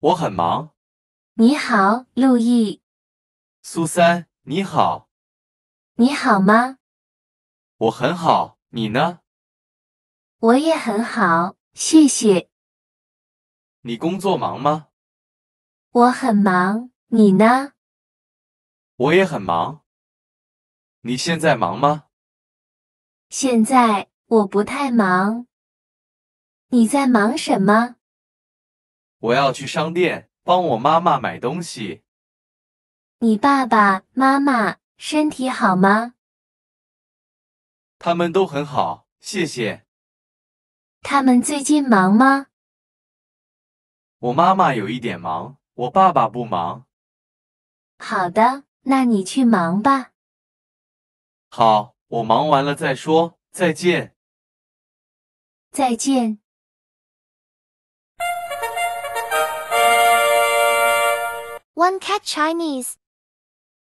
我很忙。你好，陆毅。苏三，你好。你好吗？我很好，你呢？我也很好，谢谢。你工作忙吗？我很忙，你呢？我也很忙。你现在忙吗？现在我不太忙。你在忙什么？我要去商店帮我妈妈买东西。你爸爸妈妈身体好吗？他们都很好，谢谢。他们最近忙吗？我妈妈有一点忙，我爸爸不忙。好的，那你去忙吧。好，我忙完了再说，再见。再见。one cat Chinese,